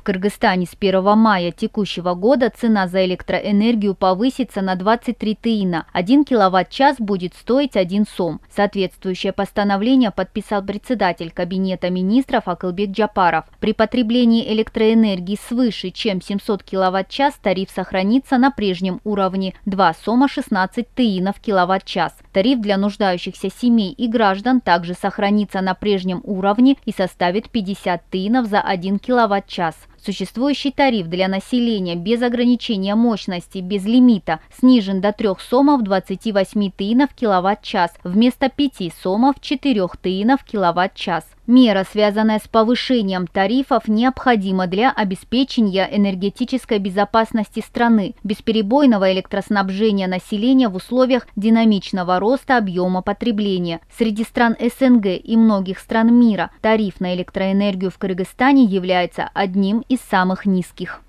В Кыргызстане с 1 мая текущего года цена за электроэнергию повысится на 23 тыина. 1 киловатт-час будет стоить 1 сом. Соответствующее постановление подписал председатель Кабинета министров Акылбек Джапаров. При потреблении электроэнергии свыше, чем 700 киловатт-час, тариф сохранится на прежнем уровне 2 сома 16 тыинов киловатт-час. Тариф для нуждающихся семей и граждан также сохранится на прежнем уровне и составит 50 тынов за 1 киловатт-час. Существующий тариф для населения без ограничения мощности, без лимита, снижен до 3 сомов 28 тынов киловатт-час вместо 5 сомов 4 тынов киловатт-час. Мера, связанная с повышением тарифов, необходима для обеспечения энергетической безопасности страны, бесперебойного электроснабжения населения в условиях динамичного роста объема потребления. Среди стран СНГ и многих стран мира тариф на электроэнергию в Кыргызстане является одним из самых низких.